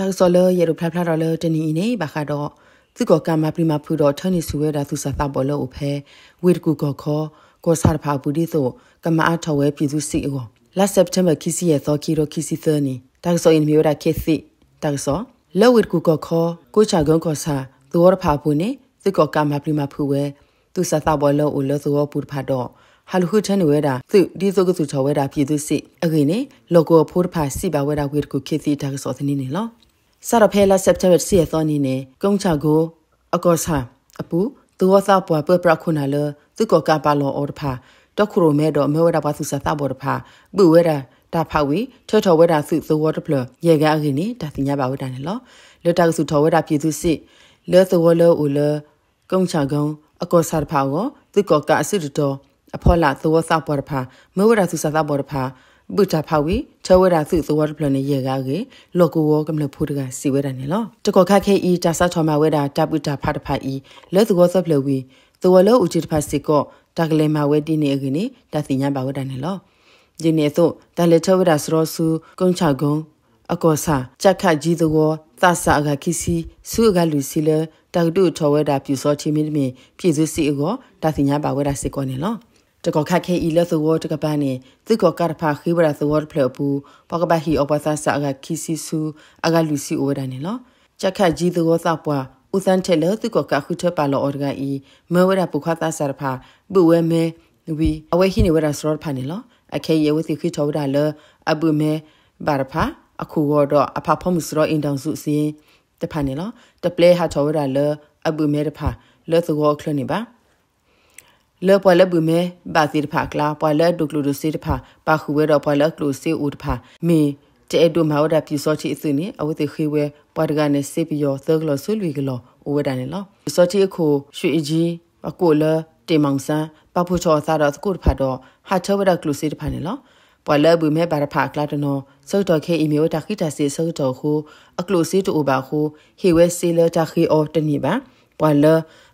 တာဆော်လယေရဖလာဖလာတော်လတနီနေဘာခါတော့သူကကမပရီမာဖူတော်ထနီဆူဝဲတာသူစာသဘောလို့ဖဲဝေတကူကောခေါ်ကောစာဖာဘူးဒီဆိုကမအားထဝဲပြည်သူစီအောလာစက်တမ်ဘာခီစီရဲ့သောကီရိုခီစီသနီတာဆော်အင်မီဝရာခေစီတာဆော်လဝေတကူကောခေါ်ကိုချာဂွန်ကောစာသူဝရဖာဘူးနေသူကကမပရီမာဖူဝဲသူစာသဘောလို့လောသောဘူးဖာတော့ဟာလူခုချန်ဝဲတာသူဒီစုကစုချဝဲတာပြည်သူစစ်အခေနေလော်ကောဖိုးတဖာစီပါဝဲတာဝေတကူခေစီတာဆော်သနီနေလောစရဖဲလာစက်တဘာစီအသောနီနေကုံချကိုအကောစာအပူသူဝသပွားပပရခုနာလသူကကပါလောအော်ဖာတခုရမဲတော့မဲဝဒပါသူစသဘော်ဖာဘူဝဲတာတာဖဝေထောထောဝဲတာစုသဝတ်ပလရေကအခင်နေတာသိညာပါဝတာနေလောလွတ်တောက်စုထောဝဲတာပြည်သူစစ်လဲသဝလောဦးလကုံချကုံအကောစာဖာကိုသူကကအစစ်တော်အဖော်လာသဝသဘော်ဖာမဲဝဒသူစသဘော်ဖာဘူတာဖာဝီချဝဒါစုသဝတ်ပလနေရကားကေလော်ကိုဝကမလဖူတကစီဝဲတာနေလောတကောခတ်ခဲဤတာဆတ်ထော်မဝဲတာတပုတာဖာတဖာဤလဲသဝဆပ်လဝီသဝလောဦးချစ်တဖာစီကောတကလေမဝဲတီနေကနေတသိညာပါဝဲတာနေလောဒီနေသို့တန်လေထဝဒါစရောစုကုံချကုံအကောစာချက်ခတ်ကြီးသောသဆာအကခီစီစုအကလူစီလတကတုထော်ဝဲတာပြူစောချင်းမင်းမင်းပြည့်စုစီအကောတသိညာပါဝဲတာစီကောနေလောတကောခက်ခဲဤလသဝတ်ကပန်းနေသူကကရဖာခိဘရသဝတ်ဖလပူပကပဟီအပသဆာအကခီစီဆူအကလူစီအိုဒန်နေလောချက်ခက်ကြီးသဝသပွားဥသန်ထဲလသူကကခုထပါလောအော်ဂိုင်ဤမဝရပုခသဆာဖာဘဝဲမဲဝီအဝဲဟိနေဝရစရောဖာနေလောအခဲရဝသိခိထောဒါလအဘူမဲဘာရဖာအခုဝတော့အဖဖမှုစရောအင်တောင်စုအစင်းတဖာနေလောတပလေဟာထောဒါလအဘူမဲတဖာလောသဝခလနေပါလေပွာလဘူမဲဘာစီတဖာကလာပွာလဒုကလူဒုစီတဖာပါခုဝဲတော့ပွာလကလူစီဦးတဖာမေတဲ့အဒုမာဝဒပြစောချီအစင်းနေအဝတိခေဝဲပွာဒကနေစေပီယောသဂလဆူလူကလောဦးဝဒနေလောစောချီအခုရွှေအကြီးအကိုလတေမောင်ဆန်းပပူချောသာတော့စကုတဖာတော့ဟာချဝဒကလူစီတဖာနေလောပွာလဘူမဲဘာရဖာကလာတနောစောတော်ခေအီမျိုးတခိတစီစောတော်ခုအကလူစီတူဘာခုဟေဝဲစီလတခိအော်တနေပါပွာလ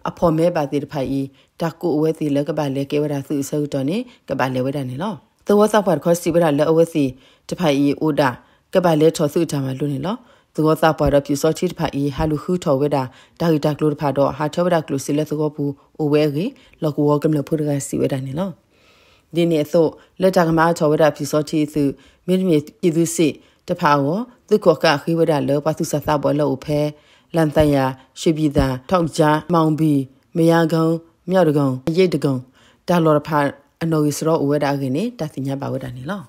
အဖော်မဲပါသေးတဖိုင်ဤတကုအဝဲစီလကပါလေကေဝရာစုဆုတော်နေကပါလေဝဲတာနေလောသဝဆောက်ပါခေါ်စီဝရာလအဝဲစီတဖိုင်ဤအိုဒါကပါလေထော်စုထာမလို့နေလောသဘောသာပေါ်တော့ပြူစောချစ်ဖာဤဟာလူခူထော်ဝဲတာဒါဂီတာကလိုဖာတော့ဟာထော်ဝဲတာကလိုစီလက်သဘောပူအိုဝဲကေလော်ကဝကမ်လဖုဒကစီဝဲတာနေလောဒီနေ့အစို့လက်တာကမာထော်ဝဲတာပြူစောချစ်စုမင်းမီပြည်သူစစ်တဖာဝသူခောကခိဝဲတာလောပါသူဆသဘောလောဖဲလန်တန်ယာရှေပြည်သာထောက်ကြားမောင်ဘီမယာကုံမြောက်တကုံအရိတ်တကုံဒါလော်ရဖာအနော်ရီစရောအဝဲတာခင်းနေတသိညာပါဝဲတာနေလော